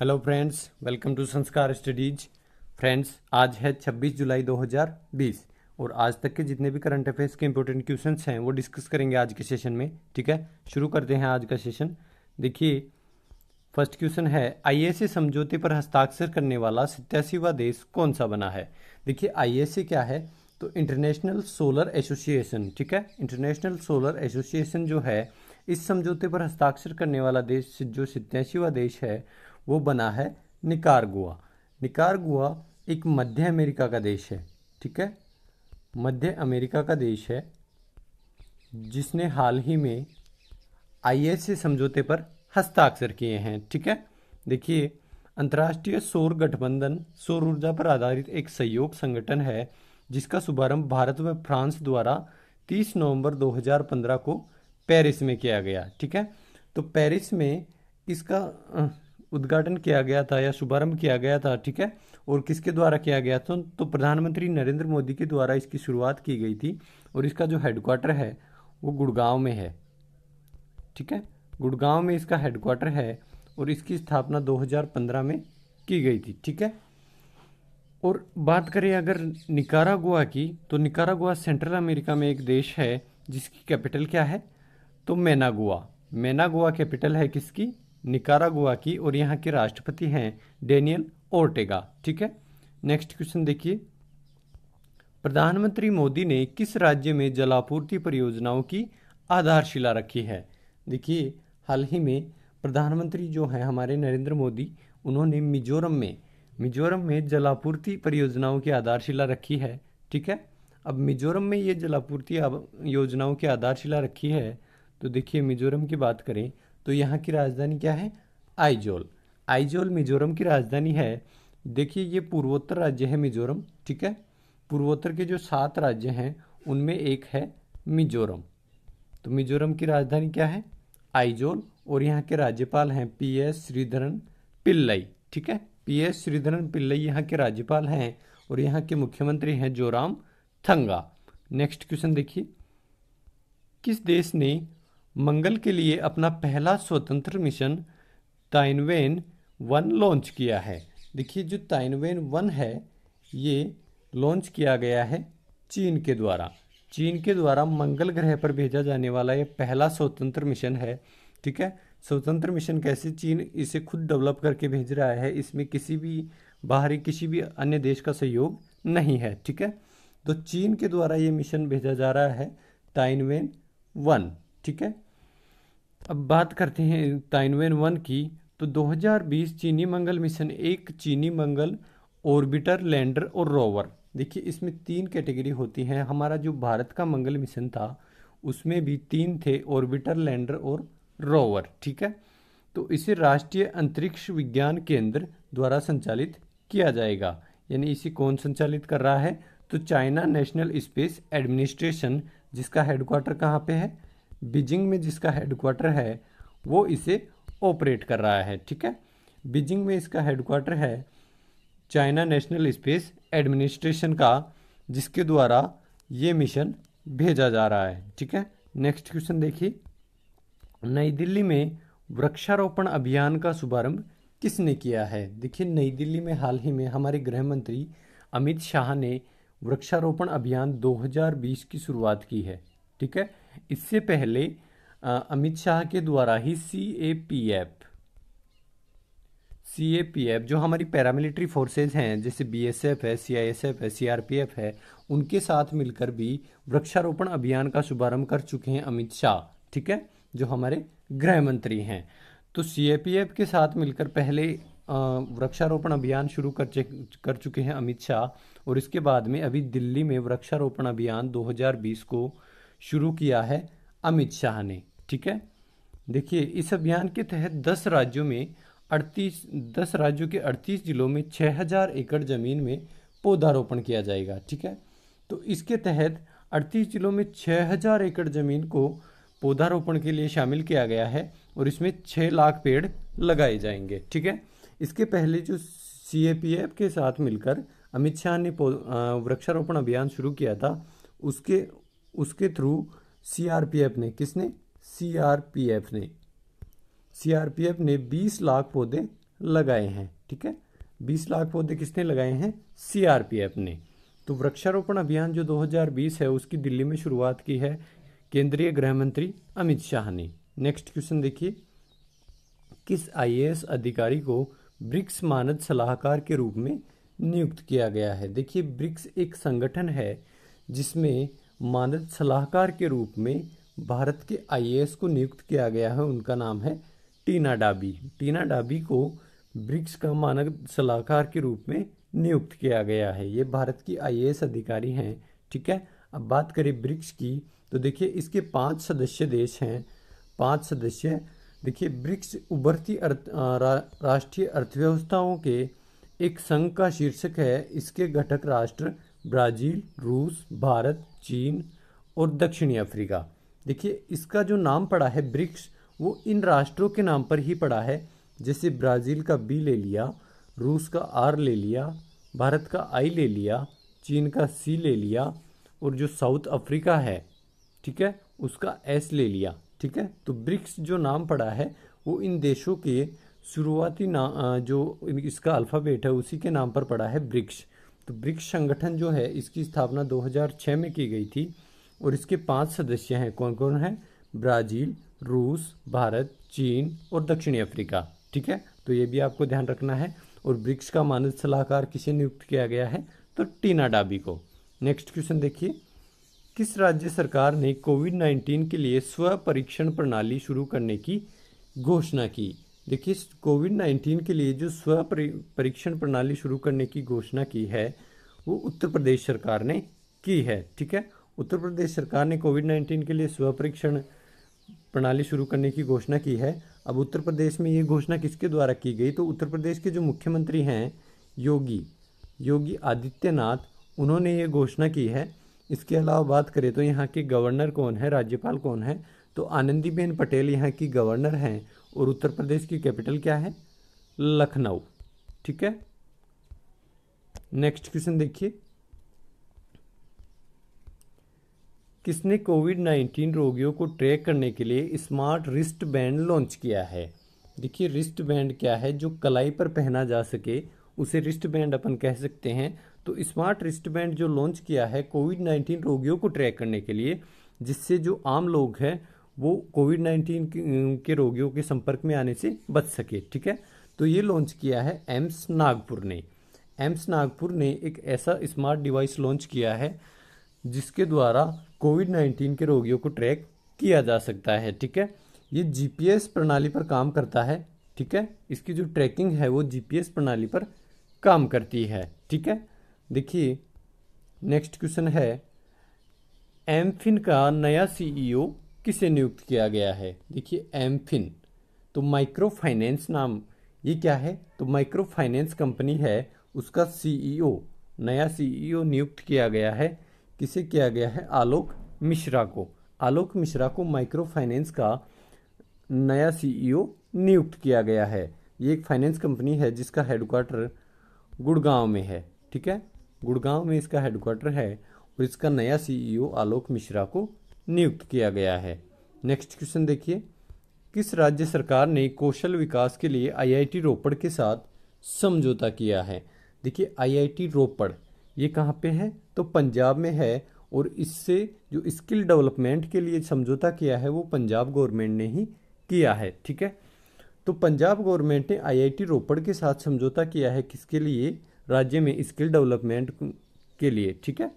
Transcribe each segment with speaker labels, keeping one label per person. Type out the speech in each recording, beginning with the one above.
Speaker 1: hello friends welcome to Sanskar studies friends आज है 26 जुलाई 2020 और आज तक के जितने भी करंट अफेयर्स के इंपॉर्टेंट क्वेश्चन हैं वो डिस्कस करेंगे आज के सेशन में ठीक है शुरू करते हैं आज का सेशन देखिए फर्स्ट क्वेश्चन है आईएसए समझौते पर हस्ताक्षर करने वाला सत्यासीवा देश कौन सा बना है देखिए आईएसए क्या है तो इंटरनेशनल सोलर एसोसिएशन ठीक है इंटरनेशनल सोलर एसोसिएशन जो है इस समझौते पर हस्ताक्षर करने वाला देश जो सत्यासीवा देश है वो बना है निकारगुआ निकारगुआ एक मध्य अमेरिका का देश है ठीक है मध्य अमेरिका का देश है जिसने हाल ही में आईएसए समझौते पर हस्ताक्षर किए हैं ठीक है देखिए अंतर्राष्ट्रीय सौर गठबंधन सौर ऊर्जा पर आधारित एक सहयोग संगठन है जिसका शुभारंभ भारत व फ्रांस द्वारा 30 नवंबर 2015 को पेरिस में किया गया ठीक है तो पेरिस में इसका उद्घाटन किया गया था या शुभारंभ किया गया था ठीक है और किसके द्वारा किया गया था तो प्रधानमंत्री नरेंद्र मोदी के द्वारा इसकी शुरुआत की गई थी और इसका जो हेडक्वार्टर है वो गुड़गांव में है ठीक है गुड़गांव में इसका हेडक्वार्टर है और इसकी स्थापना 2015 में की गई थी ठीक है और बात करें अगर निकारागुआ की तो निकारागुआ सेंट्रल अमेरिका में एक देश है जिसकी कैपिटल क्या है तो मैना मेनागुआ कैपिटल है किसकी निकारागुआ की और यहाँ के राष्ट्रपति हैं डेनियल ओर्टेगा ठीक है नेक्स्ट क्वेश्चन देखिए प्रधानमंत्री मोदी ने किस राज्य में जलापूर्ति परियोजनाओं की आधारशिला रखी है देखिए हाल ही में प्रधानमंत्री जो हैं हमारे नरेंद्र मोदी उन्होंने मिजोरम में मिजोरम में जलापूर्ति परियोजनाओं की आधारशिला रखी है ठीक है अब मिजोरम में ये जलापूर्ति योजनाओं की आधारशिला रखी है तो देखिए मिजोरम की बात करें तो यहाँ की राजधानी क्या है आइजोल आइजोल मिजोरम की राजधानी है देखिए ये पूर्वोत्तर राज्य है मिजोरम ठीक है पूर्वोत्तर के जो सात राज्य हैं उनमें एक है मिजोरम तो मिजोरम की राजधानी क्या है आइजोल और यहाँ के राज्यपाल हैं पी एस श्रीधरन पिल्लई ठीक है पी एस श्रीधरन पिल्लई यहाँ के राज्यपाल हैं और यहाँ के मुख्यमंत्री हैं जोराम थंगा नेक्स्ट क्वेश्चन देखिए किस देश ने मंगल के लिए अपना पहला स्वतंत्र मिशन ताइनवेन वन लॉन्च किया है देखिए जो ताइनवेन वन है ये लॉन्च किया गया है चीन के द्वारा चीन के द्वारा मंगल ग्रह पर भेजा जाने वाला ये पहला स्वतंत्र मिशन है ठीक है स्वतंत्र मिशन कैसे चीन इसे खुद डेवलप करके भेज रहा है इसमें किसी भी बाहरी किसी भी अन्य देश का सहयोग नहीं है ठीक है तो चीन के द्वारा ये मिशन भेजा जा रहा है ताइनवेन वन ठीक है अब बात करते हैं ताइनवेन वन की तो 2020 चीनी मंगल मिशन एक चीनी मंगल ऑर्बिटर लैंडर और रोवर देखिए इसमें तीन कैटेगरी होती है हमारा जो भारत का मंगल मिशन था उसमें भी तीन थे ऑर्बिटर लैंडर और रोवर ठीक है तो इसे राष्ट्रीय अंतरिक्ष विज्ञान केंद्र द्वारा संचालित किया जाएगा यानी इसे कौन संचालित कर रहा है तो चाइना नेशनल स्पेस एडमिनिस्ट्रेशन जिसका हेडक्वार्टर कहाँ पे है बीजिंग में जिसका हेडक्वार्टर है वो इसे ऑपरेट कर रहा है ठीक है बीजिंग में इसका हेडक्वार्टर है चाइना नेशनल स्पेस एडमिनिस्ट्रेशन का जिसके द्वारा ये मिशन भेजा जा रहा है ठीक है नेक्स्ट क्वेश्चन देखिए नई दिल्ली में वृक्षारोपण अभियान का शुभारंभ किसने किया है देखिए नई दिल्ली में हाल ही में हमारे गृह मंत्री अमित शाह ने वृक्षारोपण अभियान 2020 की शुरुआत की है ठीक है इससे पहले अमित शाह के द्वारा ही C A P F C A P F जो हमारी पैरामिलिट्री फोर्सेज हैं जैसे बी एस एफ है सी आई एस एफ है सी आर पी एफ है उनके साथ मिलकर भी वृक्षारोपण अभियान का शुभारंभ कर चुके हैं अमित शाह ठीक है जो हमारे गृह मंत्री हैं तो सी ए पी एफ के साथ मिलकर पहले वृक्षारोपण अभियान शुरू कर कर चुके हैं अमित शाह और इसके बाद में अभी दिल्ली में वृक्षारोपण अभियान 2020 को शुरू किया है अमित शाह ने ठीक है देखिए इस अभियान के तहत दस राज्यों में अड़तीस दस राज्यों के अड़तीस जिलों में छः हज़ार एकड़ ज़मीन में पौधारोपण किया जाएगा ठीक है तो इसके तहत अड़तीस जिलों में छः हज़ार एकड़ ज़मीन को पौधारोपण के लिए शामिल किया गया है और इसमें छः लाख पेड़ लगाए जाएंगे ठीक है इसके पहले जो सी के साथ मिलकर अमित शाह ने वृक्षारोपण अभियान शुरू किया था उसके उसके थ्रू सीआरपीएफ ने किसने सीआरपीएफ ने सीआरपीएफ ने 20 लाख पौधे लगाए हैं ठीक है 20 लाख पौधे किसने लगाए हैं सीआरपीएफ ने तो वृक्षारोपण अभियान जो 2020 है उसकी दिल्ली में शुरुआत की है केंद्रीय गृह मंत्री अमित शाह ने नेक्स्ट क्वेश्चन देखिए किस आईएएस अधिकारी को ब्रिक्स मानद सलाहकार के रूप में नियुक्त किया गया है देखिए ब्रिक्स एक संगठन है जिसमें मानद सलाहकार के रूप में भारत के आईएएस को नियुक्त किया गया है उनका नाम है टीना डाबी टीना डाबी को ब्रिक्स का मानक सलाहकार के रूप में नियुक्त किया गया है ये भारत की आईएएस अधिकारी हैं ठीक है अब बात करें ब्रिक्स की तो देखिए इसके पांच सदस्य देश हैं पांच सदस्य देखिए ब्रिक्स उभरती अर्थ रा, राष्ट्रीय अर्थव्यवस्थाओं के एक संघ का शीर्षक है इसके घटक राष्ट्र ब्राज़ील रूस भारत चीन और दक्षिणी अफ्रीका देखिए इसका जो नाम पड़ा है ब्रिक्स वो इन राष्ट्रों के नाम पर ही पड़ा है जैसे ब्राज़ील का बी ले लिया रूस का आर ले लिया भारत का आई ले लिया चीन का सी ले लिया और जो साउथ अफ्रीका है ठीक है उसका एस ले लिया ठीक है तो ब्रिक्स जो नाम पड़ा है वो इन देशों के शुरुआती ना जो इसका अल्फ़ाबेट है उसी के नाम पर पड़ा है ब्रिक्स तो ब्रिक्स संगठन जो है इसकी स्थापना 2006 में की गई थी और इसके पांच सदस्य हैं कौन कौन हैं ब्राज़ील रूस भारत चीन और दक्षिणी अफ्रीका ठीक है तो ये भी आपको ध्यान रखना है और ब्रिक्स का मानद सलाहकार किसे नियुक्त किया गया है तो टीना डाबी को नेक्स्ट क्वेश्चन देखिए किस राज्य सरकार ने कोविड 19 के लिए स्व परीक्षण प्रणाली शुरू करने की घोषणा की देखिए कोविड नाइन्टीन के लिए जो स्व परीक्षण प्रणाली शुरू करने की घोषणा की है वो उत्तर प्रदेश सरकार ने की है ठीक है उत्तर प्रदेश सरकार ने कोविड नाइन्टीन के लिए स्व परीक्षण प्रणाली शुरू करने की घोषणा की है अब उत्तर प्रदेश में ये घोषणा किसके द्वारा की गई तो उत्तर प्रदेश के जो मुख्यमंत्री हैं योगी योगी आदित्यनाथ उन्होंने ये घोषणा की है इसके अलावा बात करें तो यहाँ के गवर्नर कौन है राज्यपाल कौन है तो आनंदीबेन पटेल यहाँ की गवर्नर हैं और उत्तर प्रदेश की कैपिटल क्या है लखनऊ ठीक है नेक्स्ट क्वेश्चन देखिए किसने कोविड नाइन्टीन रोगियों को ट्रैक करने के लिए स्मार्ट रिस्ट बैंड लॉन्च किया है देखिए रिस्ट बैंड क्या है जो कलाई पर पहना जा सके उसे रिस्ट बैंड अपन कह सकते हैं तो स्मार्ट रिस्ट बैंड जो लॉन्च किया है कोविड नाइन्टीन रोगियों को ट्रैक करने के लिए जिससे जो आम लोग हैं वो कोविड नाइन्टीन के रोगियों के संपर्क में आने से बच सके ठीक है तो ये लॉन्च किया है एम्स नागपुर ने एम्स नागपुर ने एक ऐसा स्मार्ट डिवाइस लॉन्च किया है जिसके द्वारा कोविड नाइन्टीन के रोगियों को ट्रैक किया जा सकता है ठीक है ये जीपीएस प्रणाली पर काम करता है ठीक है इसकी जो ट्रैकिंग है वो जीपीएस प्रणाली पर काम करती है ठीक है देखिए नेक्स्ट क्वेश्चन है एम्फिन का नया सीईओ किसे नियुक्त किया गया है देखिए एमफिन तो माइक्रो फाइनेंस नाम ये क्या है तो माइक्रो फाइनेंस कंपनी है उसका सीईओ e नया सीईओ e नियुक्त किया गया है किसे किया गया है आलोक मिश्रा को आलोक मिश्रा को माइक्रो फाइनेंस का नया सीईओ e नियुक्त किया गया है ये एक फाइनेंस कंपनी है जिसका हेडक्वार्टर गुड़गांव में है ठीक है गुड़गांव में इसका हेडक्वार्टर है और इसका नया सीईओ आलोक मिश्रा को नियुक्त किया गया है नेक्स्ट क्वेश्चन देखिए किस राज्य सरकार ने कौशल विकास के लिए आईआईटी रोपड़ के साथ समझौता किया है देखिए आईआईटी रोपड़ ये कहाँ पे है तो पंजाब में है और इससे जो स्किल डेवलपमेंट के लिए समझौता किया है वो पंजाब गवर्नमेंट ने ही किया है ठीक है तो पंजाब गवर्नमेंट ने आईआईटी रोपड़ के साथ समझौता किया है किसके लिए राज्य में स्किल डेवलपमेंट के लिए ठीक है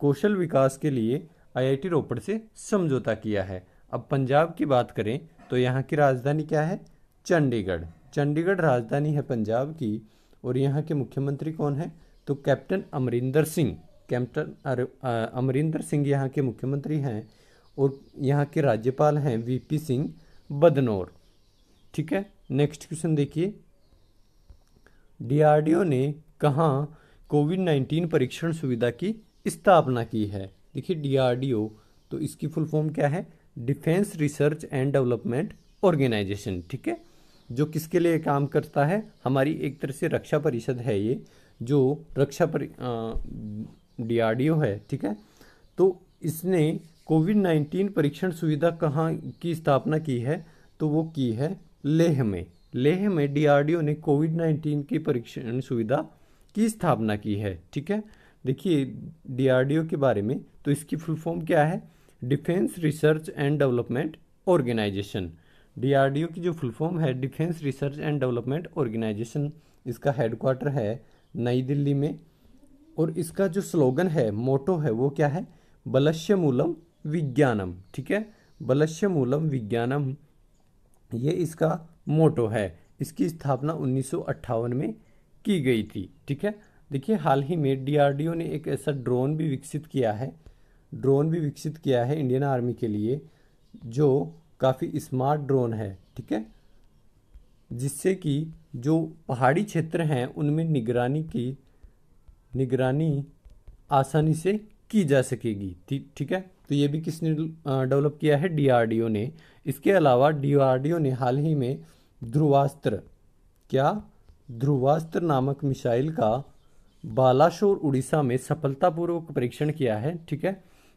Speaker 1: कौशल विकास के लिए आईआईटी रोपड़ से समझौता किया है अब पंजाब की बात करें तो यहाँ की राजधानी क्या है चंडीगढ़ चंडीगढ़ राजधानी है पंजाब की और यहाँ के मुख्यमंत्री कौन है तो कैप्टन अमरिंदर सिंह कैप्टन अमरिंदर सिंह यहाँ के मुख्यमंत्री हैं और यहाँ के राज्यपाल हैं वीपी सिंह बदनौर ठीक है नेक्स्ट क्वेश्चन देखिए डीआरडीओ ने कहाँ कोविड नाइन्टीन परीक्षण सुविधा की स्थापना की है देखिए डीआरडीओ तो इसकी फुल फॉर्म क्या है defence research and development organisation ठीक है जो किसके लिए काम करता है हमारी एक तरह से रक्षा परिषद है ये जो रक्षा परि डी है ठीक है तो इसने कोविड नाइन्टीन परीक्षण सुविधा कहाँ की स्थापना की है तो वो की है लेह में लेह में डीआरडीओ ने कोविड नाइन्टीन की परीक्षण सुविधा की स्थापना की है ठीक है देखिए डीआरडीओ के बारे में तो इसकी फुल फॉर्म क्या है defence research and development organisation DRDO की जो फुल फॉर्म है defence research and development organisation इसका हेडक्वार्टर है नई दिल्ली में और इसका जो स्लोगन है मोटो है वो क्या है मूलम विज्ञानम ठीक है मूलम विज्ञानम ये इसका मोटो है इसकी स्थापना उन्नीस में की गई थी ठीक है देखिए हाल ही में डीआरडीओ ने एक ऐसा ड्रोन भी विकसित किया है ड्रोन भी विकसित किया है इंडियन आर्मी के लिए जो काफ़ी स्मार्ट ड्रोन है ठीक है जिससे कि जो पहाड़ी क्षेत्र हैं उनमें निगरानी की निगरानी आसानी से की जा सकेगी ठीक है तो ये भी किसने डेवलप किया है डीआरडीओ ने इसके अलावा डीआरडीओ ने हाल ही में ध्रुवास्त्र क्या ध्रुवास्त्र नामक मिसाइल का बालाशोर उड़ीसा में सफलतापूर्वक परीक्षण किया है ठीक है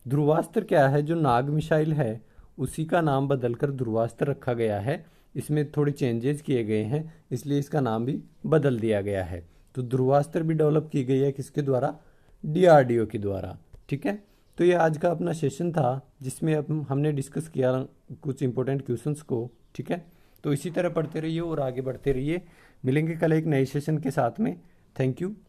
Speaker 1: ध्रुवास्त्र क्या है जो नाग मिसाइल है उसी का नाम बदलकर ध्रुवास्त्र रखा गया है इसमें थोड़े चेंजेस किए गए हैं इसलिए इसका नाम भी बदल दिया गया है तो ध्रुवास्त्र भी डेवलप की गई है किसके द्वारा डीआरडीओ के द्वारा ठीक है तो ये आज का अपना सेशन था जिसमें अब हमने डिस्कस किया कुछ इंपॉर्टेंट क्वेश्चंस को ठीक है तो इसी तरह पढ़ते रहिए और आगे बढ़ते रहिए मिलेंगे कल एक नए सेशन के साथ में थैंक यू